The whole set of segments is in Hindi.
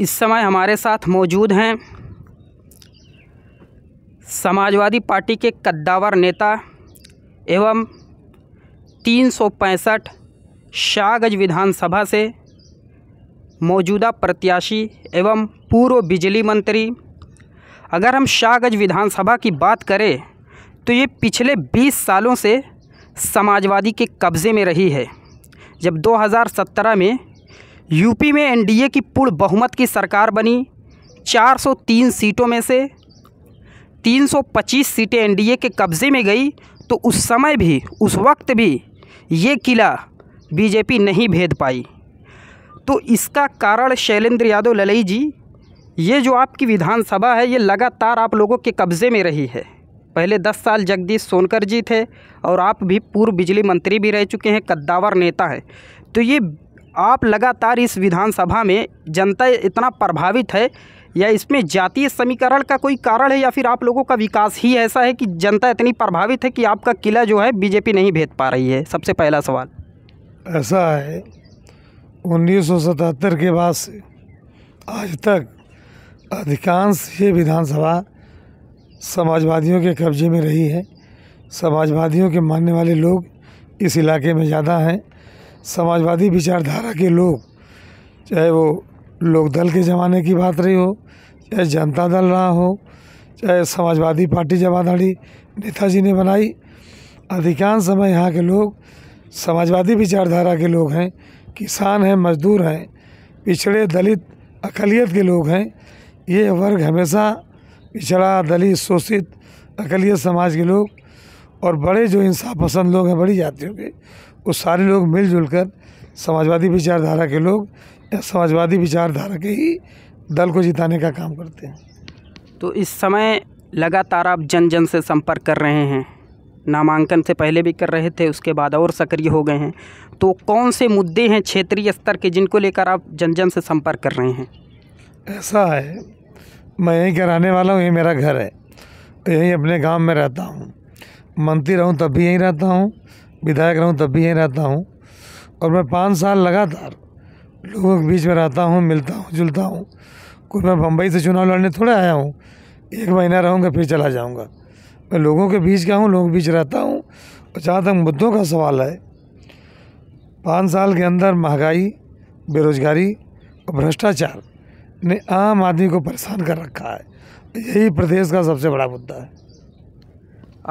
इस समय हमारे साथ मौजूद हैं समाजवादी पार्टी के कद्दावर नेता एवं तीन सौ पैंसठ शाहगज विधानसभा से मौजूदा प्रत्याशी एवं पूर्व बिजली मंत्री अगर हम शाहगज विधानसभा की बात करें तो ये पिछले 20 सालों से समाजवादी के कब्ज़े में रही है जब 2017 में यूपी में एनडीए की पूर्ण बहुमत की सरकार बनी 403 सीटों में से 325 सीटें एनडीए के कब्ज़े में गई तो उस समय भी उस वक्त भी ये किला बीजेपी नहीं भेद पाई तो इसका कारण शैलेंद्र यादव ललई जी ये जो आपकी विधानसभा है ये लगातार आप लोगों के कब्ज़े में रही है पहले दस साल जगदीश सोनकर जी थे और आप भी पूर्व बिजली मंत्री भी रह चुके हैं कद्दावर नेता हैं तो ये आप लगातार इस विधानसभा में जनता इतना प्रभावित है या इसमें जातीय समीकरण का कोई कारण है या फिर आप लोगों का विकास ही ऐसा है कि जनता इतनी प्रभावित है कि आपका किला जो है बीजेपी नहीं भेज पा रही है सबसे पहला सवाल ऐसा है उन्नीस के बाद से आज तक अधिकांश ये विधानसभा समाजवादियों के कब्जे में रही है समाजवादियों के मानने वाले लोग इस इलाके में ज़्यादा हैं समाजवादी विचारधारा के लोग चाहे वो लोकदल के ज़माने की बात रही हो चाहे जनता दल रहा हो चाहे समाजवादी पार्टी जब नेताजी ने बनाई अधिकांश समय यहाँ के लोग समाजवादी विचारधारा के लोग हैं किसान हैं मजदूर हैं पिछड़े दलित अकलियत के लोग हैं ये वर्ग हमेशा पिछड़ा दलित शोषित अकलियत समाज के लोग और बड़े जो इंसाफ पसंद लोग हैं बड़ी जातियों के वो सारे लोग मिलजुल कर समाजवादी विचारधारा के लोग या समाजवादी विचारधारा के ही दल को जिताने का काम करते हैं तो इस समय लगातार आप जन जन से संपर्क कर रहे हैं नामांकन से पहले भी कर रहे थे उसके बाद और सक्रिय हो गए हैं तो कौन से मुद्दे हैं क्षेत्रीय स्तर के जिनको लेकर आप जन जन से संपर्क कर रहे हैं ऐसा है मैं यहीं का रहने वाला हूँ यही मेरा घर है तो यहीं अपने गांव में रहता हूँ मंत्री रहूँ तब भी यहीं रहता हूँ विधायक रहूँ तब भी यहीं रहता हूँ और मैं पाँच साल लगातार लोगों के बीच में रहता हूँ मिलता हूँ जुलता हूँ कोई मैं बम्बई से चुनाव लड़ने थोड़े आया हूँ एक महीना रहूँगा फिर चला जाऊँगा मैं लोगों के बीच का हूँ लोगों के बीच रहता हूँ और जहाँ तक मुद्दों का सवाल है पाँच साल के अंदर महंगाई बेरोजगारी और भ्रष्टाचार ने आम आदमी को परेशान कर रखा है यही प्रदेश का सबसे बड़ा मुद्दा है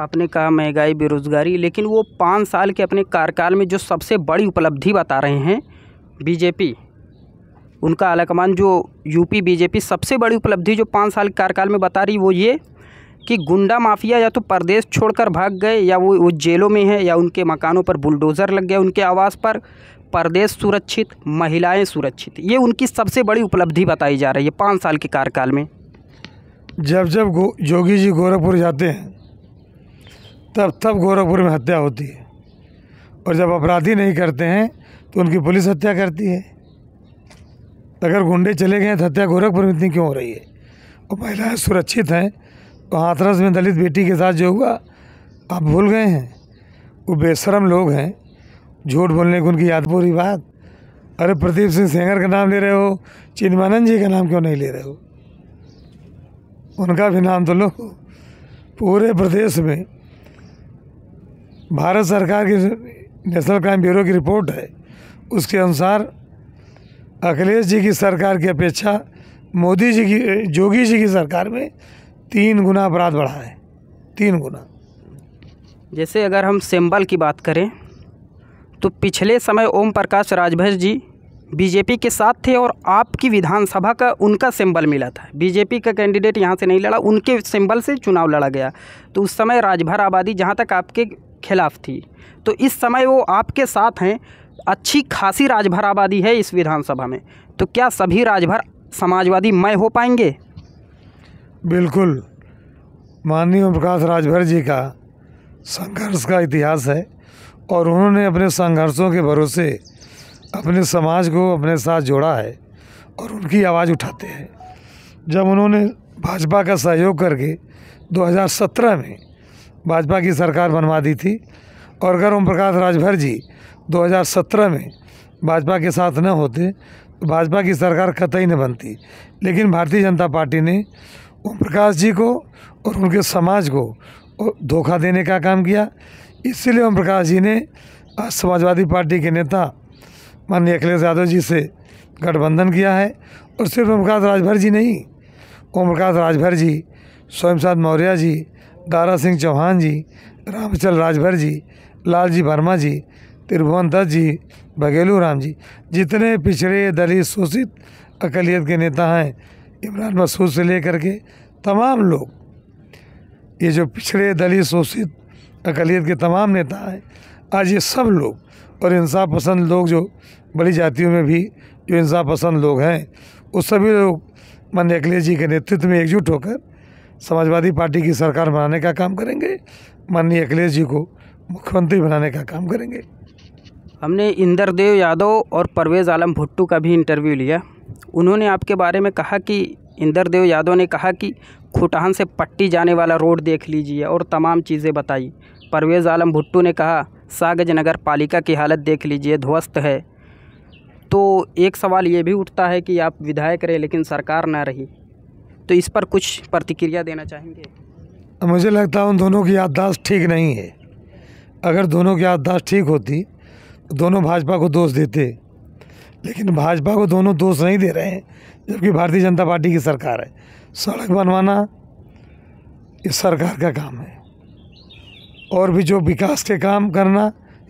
आपने कहा महंगाई बेरोज़गारी लेकिन वो पाँच साल के अपने कार्यकाल में जो सबसे बड़ी उपलब्धि बता रहे हैं बीजेपी उनका आलाकमान जो यूपी बीजेपी सबसे बड़ी उपलब्धि जो पाँच साल के कार्यकाल में बता रही वो ये कि गुंडा माफिया या तो प्रदेश छोड़कर भाग गए या वो वो जेलों में है या उनके मकानों पर बुलडोज़र लग गए उनके आवास पर प्रदेश सुरक्षित महिलाएं सुरक्षित ये उनकी सबसे बड़ी उपलब्धि बताई जा रही है पाँच साल के कार्यकाल में जब जब योगी जी गोरखपुर जाते हैं तब तब गोरखपुर में हत्या होती है और जब अपराधी नहीं करते हैं तो उनकी पुलिस हत्या करती है अगर गुंडे चले गए तो हत्या गोरखपुर में इतनी क्यों हो रही है और महिलाएँ सुरक्षित हैं और तो हाथरस में दलित बेटी के साथ जो हुआ आप भूल गए हैं वो बेशरम लोग हैं झूठ बोलने की उनकी याद पूरी बात अरे प्रदीप सिंह सेंगर का नाम ले रहे हो चिन्मानंद जी का नाम क्यों नहीं ले रहे हो उनका भी नाम तो लो पूरे प्रदेश में भारत सरकार की नेशनल क्राइम ब्यूरो की रिपोर्ट है उसके अनुसार अखिलेश जी की सरकार की अपेक्षा मोदी जी की जोगी जी की सरकार में तीन गुना अपराध बढ़ा है तीन गुना जैसे अगर हम सिंबल की बात करें तो पिछले समय ओम प्रकाश राजभर जी बीजेपी के साथ थे और आपकी विधानसभा का उनका सिंबल मिला था बीजेपी का कैंडिडेट यहाँ से नहीं लड़ा उनके सिंबल से चुनाव लड़ा गया तो उस समय राजभर आबादी जहाँ तक आपके खिलाफ थी तो इस समय वो आपके साथ हैं अच्छी खासी राजभर आबादी है इस विधानसभा में तो क्या सभी राजभर समाजवादी मय हो पाएंगे बिल्कुल माननीय प्रकाश राजभर जी का संघर्ष का इतिहास है और उन्होंने अपने संघर्षों के भरोसे अपने समाज को अपने साथ जोड़ा है और उनकी आवाज़ उठाते हैं जब उन्होंने भाजपा का सहयोग करके 2017 में भाजपा की सरकार बनवा दी थी और अगर ओम प्रकाश राजभर जी 2017 में भाजपा के साथ न होते तो भाजपा की सरकार कतई न बनती लेकिन भारतीय जनता पार्टी ने ओम प्रकाश जी को और उनके समाज को धोखा देने का काम किया इसलिए ओम प्रकाश जी ने आज समाजवादी पार्टी के नेता माननीय अखिलेश यादव जी से गठबंधन किया है और सिर्फ ओम प्रकाश राजभर जी नहीं ओम प्रकाश राजभर जी स्वयं साध मौर्य जी दारा सिंह चौहान जी रामचल राजभर जी लाल जी वर्मा जी त्रिभुवन दत्त जी बघेलू राम जी जितने पिछड़े दलित शोषित अकलियत के नेता हैं इमरान मसूद से लेकर के तमाम लोग ये जो पिछड़े दलित शोषित अकलियत के तमाम नेता हैं आज ये सब लोग और इंसाफ पसंद लोग जो बड़ी जातियों में भी जो इंसाफ पसंद लोग हैं वो सभी लोग मान्य अखिलेश जी के नेतृत्व में एकजुट होकर समाजवादी पार्टी की सरकार बनाने का काम करेंगे माननीय अखिलेश जी को मुख्यमंत्री बनाने का काम करेंगे हमने इंद्रदेव यादव और परवेज़ आलम भुट्टू का भी इंटरव्यू लिया उन्होंने आपके बारे में कहा कि इंद्रदेव यादव ने कहा कि खुटान से पट्टी जाने वाला रोड देख लीजिए और तमाम चीज़ें बताई परवेज़ आलम भुट्टू ने कहा सागज नगर पालिका की हालत देख लीजिए ध्वस्त है तो एक सवाल ये भी उठता है कि आप विधायक रहे लेकिन सरकार ना रही तो इस पर कुछ प्रतिक्रिया देना चाहेंगे मुझे लगता है उन दोनों की याददाश्त ठीक नहीं है अगर दोनों की याददाश्त ठीक होती तो दोनों भाजपा को दोष देते लेकिन भाजपा को दोनों दोष नहीं दे रहे हैं जबकि भारतीय जनता पार्टी की सरकार है सड़क बनवाना ये सरकार का काम है और भी जो विकास के काम करना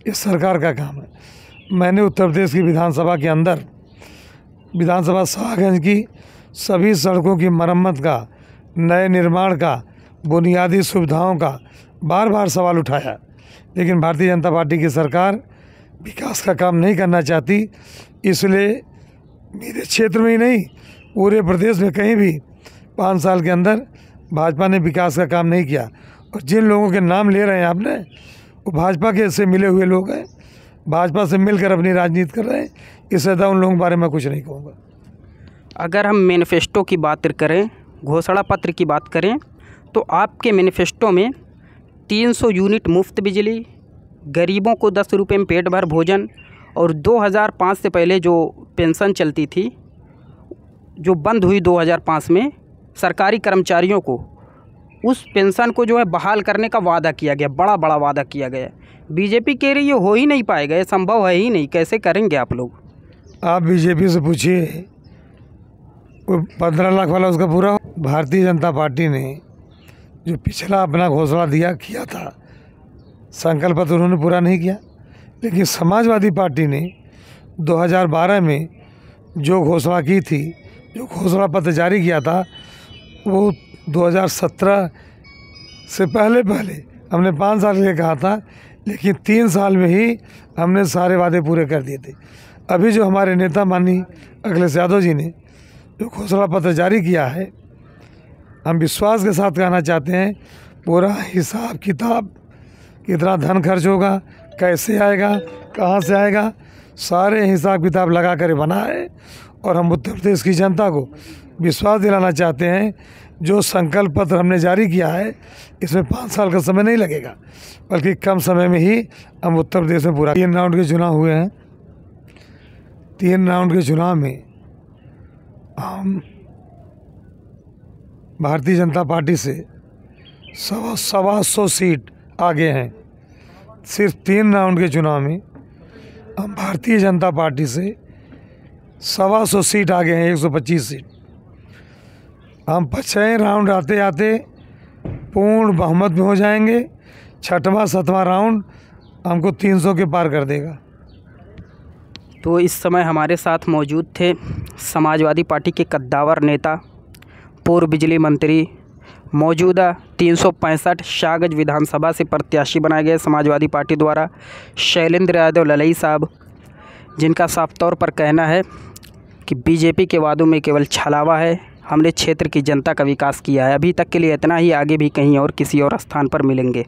ये सरकार का काम है मैंने उत्तर प्रदेश की विधानसभा के अंदर विधानसभा शाहगंज की सभी सड़कों की मरम्मत का नए निर्माण का बुनियादी सुविधाओं का बार बार सवाल उठाया लेकिन भारतीय जनता पार्टी की सरकार विकास का काम नहीं करना चाहती इसलिए मेरे क्षेत्र में ही नहीं पूरे प्रदेश में कहीं भी पाँच साल के अंदर भाजपा ने विकास का काम नहीं किया और जिन लोगों के नाम ले रहे हैं आपने वो भाजपा के से मिले हुए लोग हैं भाजपा से मिलकर अपनी राजनीति कर रहे हैं इस ज़्यादा उन लोगों के बारे में कुछ नहीं कहूँगा अगर हम मैनिफेस्टो की बात करें घोषणा पत्र की बात करें तो आपके मैनिफेस्टो में 300 यूनिट मुफ्त बिजली गरीबों को दस रुपये में पेट भर भोजन और 2005 से पहले जो पेंशन चलती थी जो बंद हुई 2005 में सरकारी कर्मचारियों को उस पेंशन को जो है बहाल करने का वादा किया गया बड़ा बड़ा वादा किया गया बीजेपी कह रही है हो ही नहीं पाएगा ये संभव है ही नहीं कैसे करेंगे आप लोग आप बीजेपी से पूछिए पंद्रह लाख वाला उसका पूरा भारतीय जनता पार्टी ने जो पिछला अपना घोषणा दिया किया था संकल्प तो उन्होंने पूरा नहीं किया लेकिन समाजवादी पार्टी ने 2012 में जो घोषणा की थी जो घोषणा पत्र जारी किया था वो 2017 से पहले पहले हमने पाँच साल के लिए कहा था लेकिन तीन साल में ही हमने सारे वादे पूरे कर दिए थे अभी जो हमारे नेता माननीय अखिलेश यादव जी ने जो घोषणा पत्र जारी किया है हम विश्वास के साथ कहना चाहते हैं पूरा हिसाब किताब कितना धन खर्च होगा कैसे आएगा कहाँ से आएगा सारे हिसाब किताब लगा कर बनाए और हम उत्तर प्रदेश की जनता को विश्वास दिलाना चाहते हैं जो संकल्प पत्र हमने जारी किया है इसमें पाँच साल का समय नहीं लगेगा बल्कि कम समय में ही हम उत्तर प्रदेश में पूरा तीन राउंड के चुनाव हुए हैं तीन राउंड के चुनाव में हम भारतीय जनता पार्टी से सवा सवा सौ सीट आगे हैं सिर्फ तीन राउंड के चुनाव में हम भारतीय जनता पार्टी से सवा सौ सीट आगे हैं एक सौ पच्चीस सीट हम छः राउंड आते आते पूर्ण बहुमत में हो जाएंगे छठवां सतवां राउंड हमको तीन सौ के पार कर देगा तो इस समय हमारे साथ मौजूद थे समाजवादी पार्टी के कद्दावर नेता पूर्व बिजली मंत्री मौजूदा तीन शागज विधानसभा से प्रत्याशी बनाए गए समाजवादी पार्टी द्वारा शैलेंद्र यादव ललई साहब जिनका साफ तौर पर कहना है कि बीजेपी के वादों में केवल छलावा है हमने क्षेत्र की जनता का विकास किया है अभी तक के लिए इतना ही आगे भी कहीं और किसी और स्थान पर मिलेंगे